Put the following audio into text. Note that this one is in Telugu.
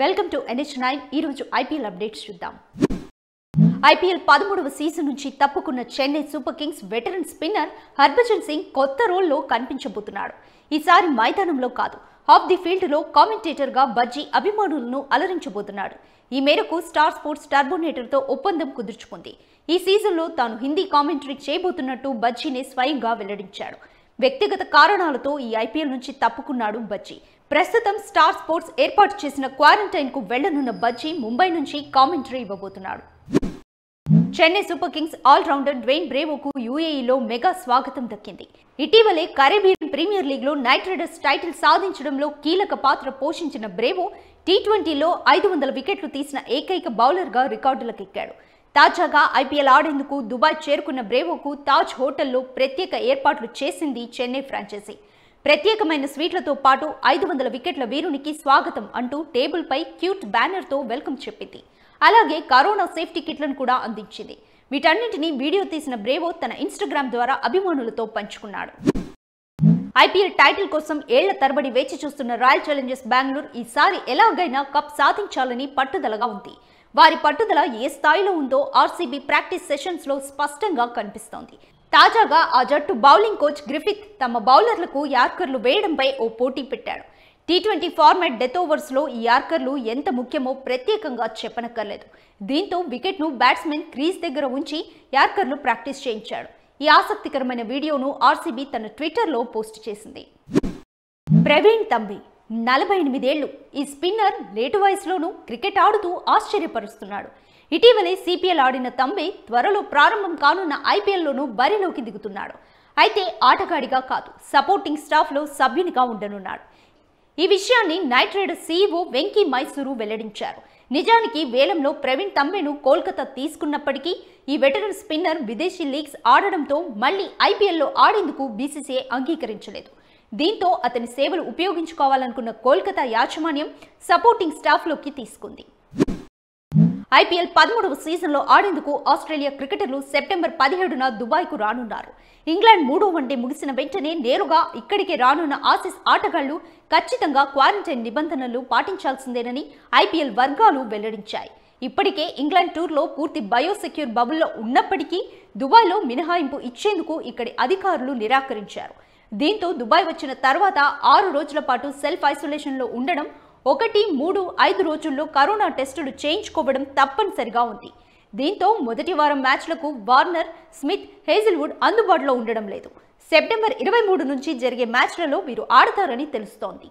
వెల్కమ్ టు ఎన్హెచ్ నైన్ ఈరోజు ఐపీఎల్ అప్డేట్స్ చూద్దాం ఐపీఎల్ పదమూడవ సీజన్ నుంచి తప్పుకున్న Chennai Super Kings veteran spinner Harbhajan Singh కొత్త రోల్లో కనిపించబోతున్నాడు ఈసారి మైదానంలో కాదు ఆఫ్ ది ఫీల్డ్లో కామెంటేటర్గా బజ్జీ అభిమానులను అలరించబోతున్నాడు ఈ మేరకు స్టార్ స్పోర్ట్స్ టర్బోనేటర్తో ఒప్పందం కుదుర్చుకుంది ఈ సీజన్లో తాను హిందీ కామెంటరీ చేయబోతున్నట్టు బజ్జీనే స్వయంగా వెల్లడించాడు వ్యక్తిగత కారణాలతో ఈ ఐపీఎల్ నుంచి తప్పుకున్నాడు బజ్జీ ప్రస్తుతం స్టార్ స్పోర్ట్స్ ఏర్పాటు చేసిన క్వారంటైన్ కు వెళ్లనున్న బజ్జీ ముంబై నుంచి కామెంటరీ ఇవ్వబోతున్నాడు Chennai Super Kings all rounder Dwayne బ్రేవోకు యూఏఈలో మెగా స్వాగతం దక్కింది ఇటీవలే కరేబియన్ ప్రీమియర్ లీగ్లో నైట్ రైడర్స్ టైటిల్ సాధించడంలో కీలక పాత్ర పోషించిన బ్రేవో టీ ట్వంటీలో ఐదు వందల వికెట్లు తీసిన ఏకైక బౌలర్గా రికార్డులకెక్కాడు తాజాగా ఐపీఎల్ ఆడేందుకు దుబాయ్ చేరుకున్న బ్రేవోకు తాజ్ హోటల్లో ప్రత్యేక ఏర్పాట్లు చేసింది చెన్నై ఫ్రాంచైజీ ప్రత్యేకమైన స్వీట్లతో పాటు ఐదు వందల వికెట్ల వీరునికి స్వాగతం అంటూ టేబుల్పై క్యూట్ బ్యానర్తో వెల్కమ్ చెప్పింది అలాగే కరోనా సేఫ్టీ కిట్లను కూడా అందించింది వీటన్నింటినీ వీడియో తీసిన బ్రేవో తన ఇన్స్టాగ్రామ్ ద్వారా అభిమానులతో పంచుకున్నాడు ఐపీఎల్ టైటిల్ కోసం ఏళ్ల తరబడి వేచి చూస్తున్న రాయల్ ఛాలెంజర్స్ బెంగళూరు ఈసారి ఎలాగైనా కప్ సాధించాలని పట్టుదలగా ఉంది వారి పట్టుదల ఏ స్థాయిలో ఉందో ఆర్సీబీ ప్రాక్టీస్ సెషన్స్ లో స్పష్టంగా కనిపిస్తోంది తాజాగా ఆ జట్టు బౌలింగ్ కోచ్ గ్రిఫిత్ తమ బౌలర్లకు యార్కర్లు వేయడంపై ఓ పోటీ పెట్టాడు టీ ట్వంటీ ఫార్మాట్ డెత్ లో ఈ యార్కర్లు ఎంత ముఖ్యమో ప్రత్యేకంగా చెప్పనక్కర్లేదు దీంతో వికెట్ను బ్యాట్స్మెన్ క్రీజ్ దగ్గర ఉంచి యార్కర్లు ప్రాక్టీస్ చేయించాడు ఈ ఆసక్తికరమైన వీడియోను ఆర్సీబీ తన ట్విట్టర్లో పోస్ట్ చేసింది ప్రవీణ్ తంబి నలభై ఎనిమిదేళ్లు ఈ స్పిన్నర్ లేటు వయసులోనూ క్రికెట్ ఆడుతూ ఆశ్చర్యపరుస్తున్నాడు ఇటీవలే సిపిఎల్ ఆడిన తంబి త్వరలో ప్రారంభం కానున్న ఐపీఎల్లోనూ బరిలోకి దిగుతున్నాడు అయితే ఆటగాడిగా కాదు సపోర్టింగ్ స్టాఫ్లో సభ్యునిగా ఉండనున్నాడు ఈ విషయాన్ని Knight Rider CEO Venky Mysore వెల్లడించారు నిజానికి వేలంలో ప్రవీణ్ తంబేను కోల్కతా తీసుకున్నప్పటికీ ఈ వెటరన్ స్పిన్నర్ విదేశీ లీగ్స్ ఆడడంతో మళ్లీ ఐపీఎల్లో ఆడేందుకు బీసీసీఐ అంగీకరించలేదు దీంతో అతని సేవలు ఉపయోగించుకోవాలనుకున్న కోల్కతా యాజమాన్యం సపోర్టింగ్ స్టాఫ్లోకి తీసుకుంది ఐపీఎల్ పదమూడవ సీజన్లో ఆడేందుకు ఆస్ట్రేలియా క్రికెటర్లు సెప్టెంబర్ పదిహేడున దుబాయ్కు రానున్నారు ఇంగ్లాండ్ మూడో వన్డే ముగిసిన వెంటనే నేరుగా ఇక్కడికే రానున్న ఆసీస్ ఆటగాళ్లు ఖచ్చితంగా క్వారంటైన్ నిబంధనలు పాటించాల్సిందేనని ఐపీఎల్ వర్గాలు వెల్లడించాయి ఇప్పటికే ఇంగ్లాండ్ టూర్లో పూర్తి బయోసెక్యూర్ బబుల్లో ఉన్నప్పటికీ దుబాయ్లో మినహాయింపు ఇచ్చేందుకు ఇక్కడి అధికారులు నిరాకరించారు దీంతో దుబాయ్ వచ్చిన తర్వాత ఆరు రోజుల పాటు సెల్ఫ్ ఐసోలేషన్లో ఉండడం ఒకటి మూడు ఐదు రోజుల్లో కరోనా టెస్టులు చేయించుకోవడం తప్పనిసరిగా ఉంది దీంతో మొదటి వారం మ్యాచ్లకు వార్నర్ స్మిత్ హేజిల్వుడ్ అందుబాటులో ఉండడం లేదు సెప్టెంబర్ ఇరవై మూడు నుంచి జరిగే మ్యాచ్లలో వీరు ఆడతారని తెలుస్తోంది